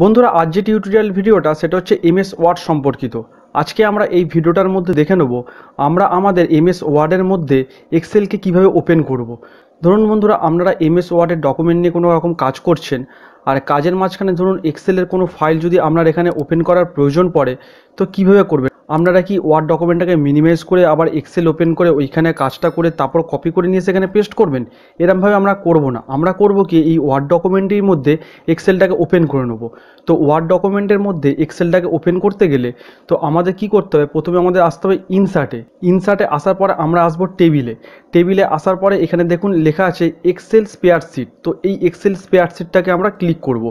বন্ধুরা আজ যে টিউটোরিয়াল ভিডিওটা সেটা হচ্ছে এমএস ওয়ার্ড সম্পর্কিত আজকে আমরা এই ভিডিওটার মধ্যে দেখে নেব আমরা আমাদের এমএস ওয়ার্ডের মধ্যে এক্সেলকে কিভাবে ওপেন করব। ধরুন বন্ধুরা আপনারা এমএস ওয়ার্ডের ডকুমেন্ট নিয়ে কোনো রকম কাজ করছেন আর কাজের মাঝখানে ধরুন এক্সেলের কোনো ফাইল যদি আপনার এখানে ওপেন করার প্রয়োজন পড়ে তো কিভাবে করবেন আপনারা কি ওয়ার্ড ডকুমেন্টটাকে মিনিমাইজ করে আবার এক্সেল ওপেন করে ওইখানে কাজটা করে তারপর কপি করে নিয়ে সেখানে পেস্ট করবেন এরমভাবে আমরা করব না আমরা করব কি এই ওয়ার্ড ডকুমেন্টের মধ্যে এক্সেলটাকে ওপেন করে নেব তো ওয়ার্ড ডকুমেন্টের মধ্যে এক্সেলটাকে ওপেন করতে গেলে তো আমাদের কি করতে হবে প্রথমে আমাদের আসতে হবে ইনসার্টে ইনসার্টে আসার পর আমরা আসবো টেবিলে টেবিলে আসার পরে এখানে দেখুন লেখা আছে এক্সেল স্পেয়ারশিট তো এই এক্সেল স্পেয়ারশিটটাকে আমরা ক্লিক করব।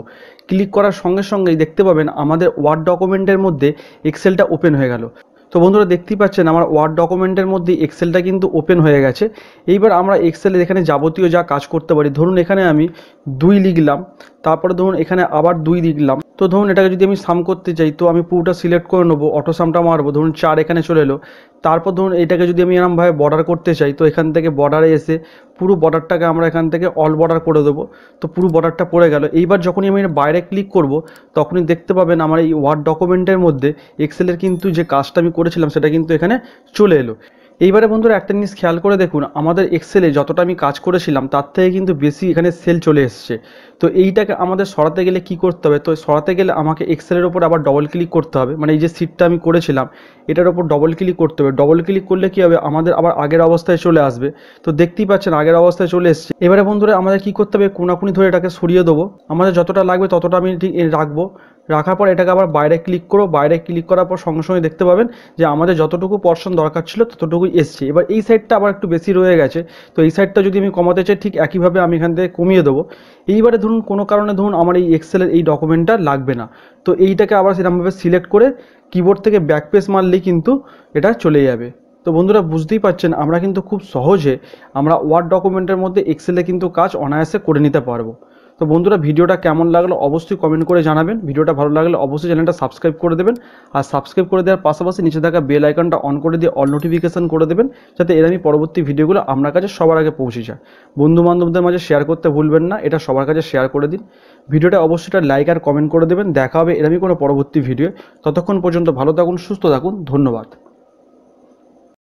ক্লিক করার সঙ্গে সঙ্গেই দেখতে পাবেন আমাদের ওয়ার্ড ডকুমেন্টের মধ্যে এক্সেলটা ওপেন হয়ে গেল তো বন্ধুরা দেখতেই পাচ্ছেন আমার ওয়ার্ড ডকুমেন্টের মধ্যে এক্সেলটা কিন্তু ওপেন হয়ে গেছে এইবার আমরা এক্সেলের এখানে যাবতীয় যা কাজ করতে পারি ধরুন এখানে আমি দুই লিখলাম তারপরে ধরুন এখানে আবার দুই লিখলাম তো ধরুন এটাকে যদি আমি সাম করতে চাই তো আমি পুরোটা সিলেক্ট করে নেবো অটো সামটা মারবো ধরুন চার এখানে চলে এলো তারপর ধরুন এটাকে যদি আমি এরমভাবে বর্ডার করতে চাই তো এখান থেকে বর্ডারে এসে পুরো বর্ডারটাকে আমরা এখান থেকে অল বর্ডার করে দেবো তো পুরো বর্ডারটা পড়ে গেল এইবার যখনই আমি বাইরে ক্লিক করব তখনই দেখতে পাবেন আমার এই ওয়ার্ড ডকুমেন্টের মধ্যে এক্সেলের কিন্তু যে কাজটা আমি করেছিলাম সেটা কিন্তু এখানে চলে এলো এইবারে বন্ধুরা একটা জিনিস খেয়াল করে দেখুন আমাদের এক্সেলে যতটা আমি কাজ করেছিলাম তার থেকে কিন্তু বেশি এখানে সেল চলে এসছে তো এইটাকে আমাদের সরাতে গেলে কি করতে হবে তো সরাতে গেলে আমাকে এক্সেলের ওপর আবার ডবল ক্লিক করতে হবে মানে এই যে সিটটা আমি করেছিলাম এটার ওপর ডবল ক্লিক করতে হবে ডবল ক্লিক করলে কি হবে আমাদের আবার আগের অবস্থায় চলে আসবে তো দেখতেই পাচ্ছেন আগের অবস্থায় চলে এসছে এবারে বন্ধুরা আমাদের কি করতে হবে কোনাকুনি ধরে এটাকে সরিয়ে দেবো আমাদের যতটা লাগবে ততটা আমি ঠিক রাখবো রাখার পর এটাকে আবার বাইরে ক্লিক করো বাইরে ক্লিক করার পর সঙ্গে সঙ্গে দেখতে পাবেন যে আমাদের যতটুকু পর্সন দরকার ছিল ততটুকু এসছে এবার এই সাইডটা আবার একটু বেশি রয়ে গেছে তো এই সাইডটা যদি আমি কমাতে চাই ঠিক একইভাবে আমি এখান থেকে কমিয়ে দেবো এইবারে ধরুন কোনো কারণে ধরুন আমার এই এক্সেলের এই ডকুমেন্টটা লাগবে না তো এইটাকে আবার সেরকমভাবে সিলেক্ট করে কিবোর্ড থেকে ব্যাকপেস মারলেই কিন্তু এটা চলে যাবে তো বন্ধুরা বুঝতেই পারছেন আমরা কিন্তু খুব সহজে আমরা ওয়ার্ড ডকুমেন্টের মধ্যে এক্সেলে কিন্তু কাজ অনায়াসে করে নিতে পারবো তো বন্ধুরা ভিডিওটা কেমন লাগলো অবশ্যই কমেন্ট করে জানাবেন ভিডিওটা ভালো লাগলে অবশ্যই চ্যানেলটা সাবস্ক্রাইব করে দেবেন আর সাবস্ক্রাইব করে দেওয়ার পাশাপাশি নিচে থাকা বেল আইকনটা অন করে দিয়ে অল নোটিফিকেশান করে দেবেন যাতে এর আমি পরবর্তী ভিডিওগুলো আপনার কাছে সবার আগে পৌঁছে যায় বন্ধু বান্ধবদের মাঝে শেয়ার করতে ভুলবেন না এটা সবার কাছে শেয়ার করে দিন ভিডিওটা অবশ্যই এটা লাইক আর কমেন্ট করে দেবেন দেখা হবে এরমই কোনো পরবর্তী ভিডিও ততক্ষণ পর্যন্ত ভালো থাকুন সুস্থ থাকুন ধন্যবাদ